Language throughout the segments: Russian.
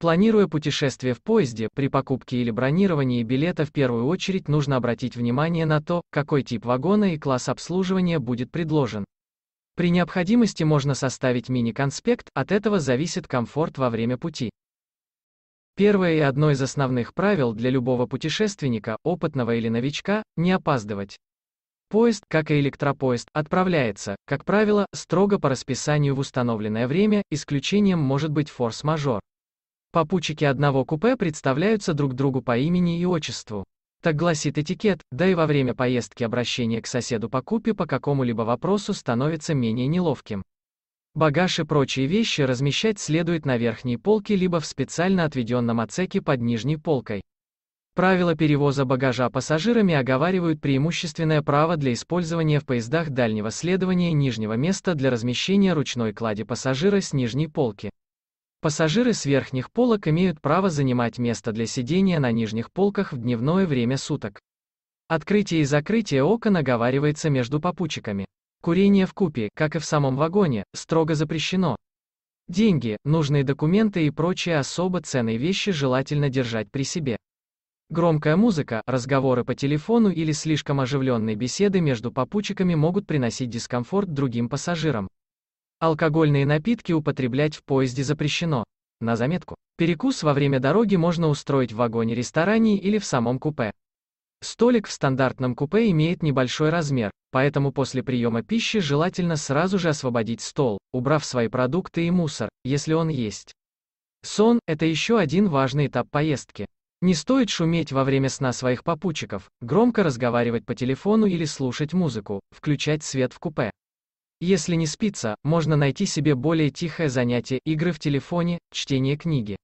Планируя путешествие в поезде, при покупке или бронировании билета в первую очередь нужно обратить внимание на то, какой тип вагона и класс обслуживания будет предложен. При необходимости можно составить мини-конспект, от этого зависит комфорт во время пути. Первое и одно из основных правил для любого путешественника, опытного или новичка, не опаздывать. Поезд, как и электропоезд, отправляется, как правило, строго по расписанию в установленное время, исключением может быть форс-мажор. Попутчики одного купе представляются друг другу по имени и отчеству. Так гласит этикет, да и во время поездки обращение к соседу по купе по какому-либо вопросу становится менее неловким. Багаж и прочие вещи размещать следует на верхней полке либо в специально отведенном отсеке под нижней полкой. Правила перевоза багажа пассажирами оговаривают преимущественное право для использования в поездах дальнего следования нижнего места для размещения ручной клади пассажира с нижней полки. Пассажиры с верхних полок имеют право занимать место для сидения на нижних полках в дневное время суток. Открытие и закрытие окон оговаривается между попутчиками. Курение в купе, как и в самом вагоне, строго запрещено. Деньги, нужные документы и прочие особо ценные вещи желательно держать при себе. Громкая музыка, разговоры по телефону или слишком оживленные беседы между попутчиками могут приносить дискомфорт другим пассажирам. Алкогольные напитки употреблять в поезде запрещено. На заметку. Перекус во время дороги можно устроить в вагоне-ресторане или в самом купе. Столик в стандартном купе имеет небольшой размер, поэтому после приема пищи желательно сразу же освободить стол, убрав свои продукты и мусор, если он есть. Сон – это еще один важный этап поездки. Не стоит шуметь во время сна своих попутчиков, громко разговаривать по телефону или слушать музыку, включать свет в купе. Если не спится, можно найти себе более тихое занятие, игры в телефоне, чтение книги.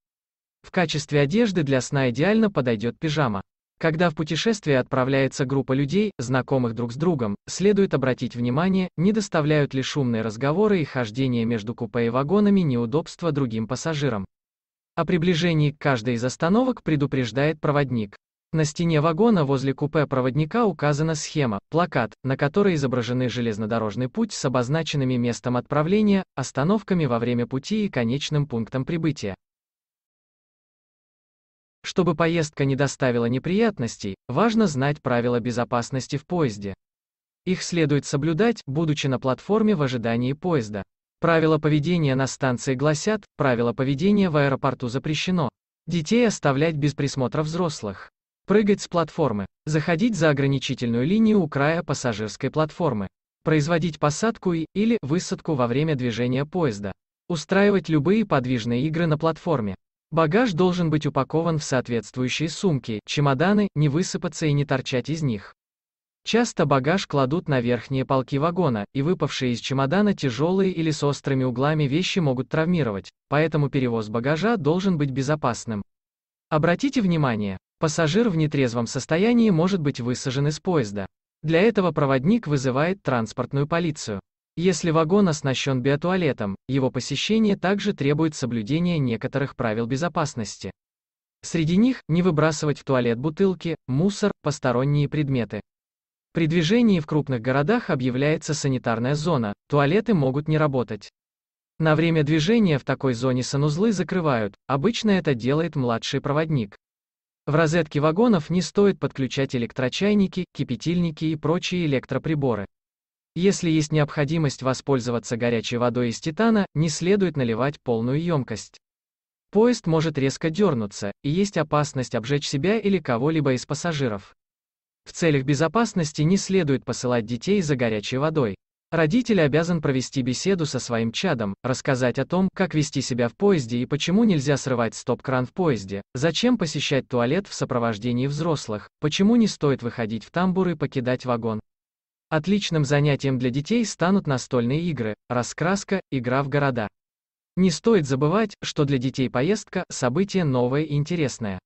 В качестве одежды для сна идеально подойдет пижама. Когда в путешествие отправляется группа людей, знакомых друг с другом, следует обратить внимание, не доставляют ли шумные разговоры и хождение между купе и вагонами неудобства другим пассажирам. О приближении к каждой из остановок предупреждает проводник. На стене вагона возле купе проводника указана схема, плакат, на которой изображены железнодорожный путь с обозначенными местом отправления, остановками во время пути и конечным пунктом прибытия. Чтобы поездка не доставила неприятностей, важно знать правила безопасности в поезде. Их следует соблюдать, будучи на платформе в ожидании поезда. Правила поведения на станции гласят, правила поведения в аэропорту запрещено. Детей оставлять без присмотра взрослых. Прыгать с платформы. Заходить за ограничительную линию у края пассажирской платформы. Производить посадку и или высадку во время движения поезда. Устраивать любые подвижные игры на платформе. Багаж должен быть упакован в соответствующие сумки, чемоданы, не высыпаться и не торчать из них. Часто багаж кладут на верхние полки вагона, и выпавшие из чемодана тяжелые или с острыми углами вещи могут травмировать, поэтому перевоз багажа должен быть безопасным. Обратите внимание, Пассажир в нетрезвом состоянии может быть высажен из поезда. Для этого проводник вызывает транспортную полицию. Если вагон оснащен биотуалетом, его посещение также требует соблюдения некоторых правил безопасности. Среди них – не выбрасывать в туалет бутылки, мусор, посторонние предметы. При движении в крупных городах объявляется санитарная зона, туалеты могут не работать. На время движения в такой зоне санузлы закрывают, обычно это делает младший проводник. В розетке вагонов не стоит подключать электрочайники, кипятильники и прочие электроприборы. Если есть необходимость воспользоваться горячей водой из титана, не следует наливать полную емкость. Поезд может резко дернуться, и есть опасность обжечь себя или кого-либо из пассажиров. В целях безопасности не следует посылать детей за горячей водой. Родитель обязан провести беседу со своим чадом, рассказать о том, как вести себя в поезде и почему нельзя срывать стоп-кран в поезде, зачем посещать туалет в сопровождении взрослых, почему не стоит выходить в тамбур и покидать вагон. Отличным занятием для детей станут настольные игры, раскраска, игра в города. Не стоит забывать, что для детей поездка – событие новое и интересное.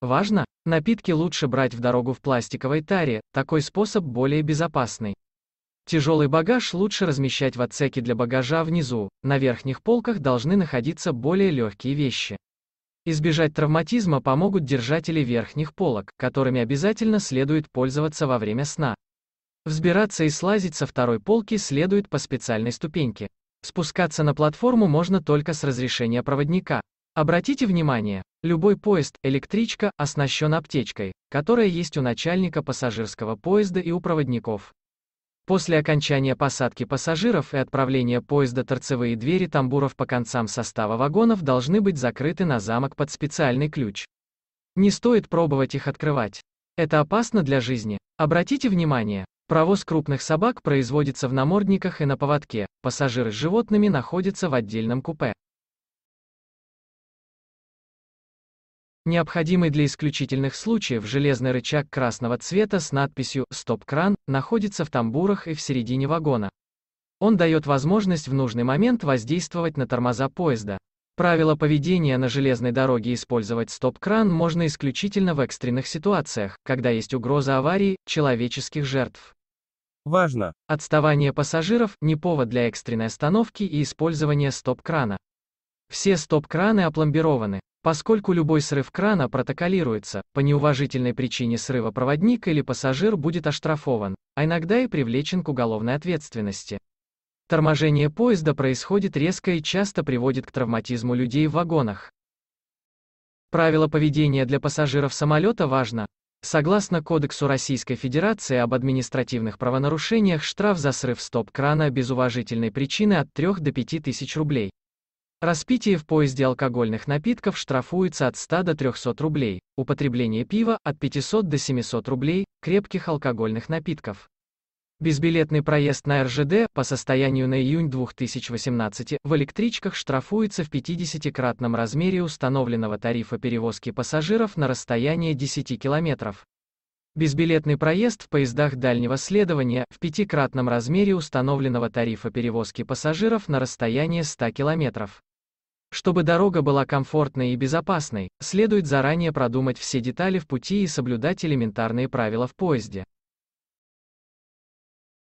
Важно, напитки лучше брать в дорогу в пластиковой таре, такой способ более безопасный. Тяжелый багаж лучше размещать в отсеке для багажа внизу, на верхних полках должны находиться более легкие вещи. Избежать травматизма помогут держатели верхних полок, которыми обязательно следует пользоваться во время сна. Взбираться и слазить со второй полки следует по специальной ступеньке. Спускаться на платформу можно только с разрешения проводника. Обратите внимание, любой поезд, электричка, оснащен аптечкой, которая есть у начальника пассажирского поезда и у проводников. После окончания посадки пассажиров и отправления поезда торцевые двери тамбуров по концам состава вагонов должны быть закрыты на замок под специальный ключ. Не стоит пробовать их открывать. Это опасно для жизни. Обратите внимание, провоз крупных собак производится в намордниках и на поводке, пассажиры с животными находятся в отдельном купе. Необходимый для исключительных случаев железный рычаг красного цвета с надписью «Стоп-кран» находится в тамбурах и в середине вагона. Он дает возможность в нужный момент воздействовать на тормоза поезда. Правило поведения на железной дороге использовать стоп-кран можно исключительно в экстренных ситуациях, когда есть угроза аварии, человеческих жертв. Важно. Отставание пассажиров – не повод для экстренной остановки и использования стоп-крана. Все стоп-краны опломбированы. Поскольку любой срыв крана протоколируется, по неуважительной причине срыва проводник или пассажир будет оштрафован, а иногда и привлечен к уголовной ответственности. Торможение поезда происходит резко и часто приводит к травматизму людей в вагонах. Правило поведения для пассажиров самолета важно. Согласно Кодексу Российской Федерации об административных правонарушениях штраф за срыв стоп-крана без уважительной причины от 3 до 5 тысяч рублей. Распитие в поезде алкогольных напитков штрафуется от 100 до 300 рублей, употребление пива – от 500 до 700 рублей, крепких алкогольных напитков. Безбилетный проезд на РЖД по состоянию на июнь 2018 в электричках штрафуется в 50-кратном размере установленного тарифа перевозки пассажиров на расстояние 10 километров. Безбилетный проезд в поездах дальнего следования в пятикратном размере установленного тарифа перевозки пассажиров на расстояние 100 километров. Чтобы дорога была комфортной и безопасной, следует заранее продумать все детали в пути и соблюдать элементарные правила в поезде.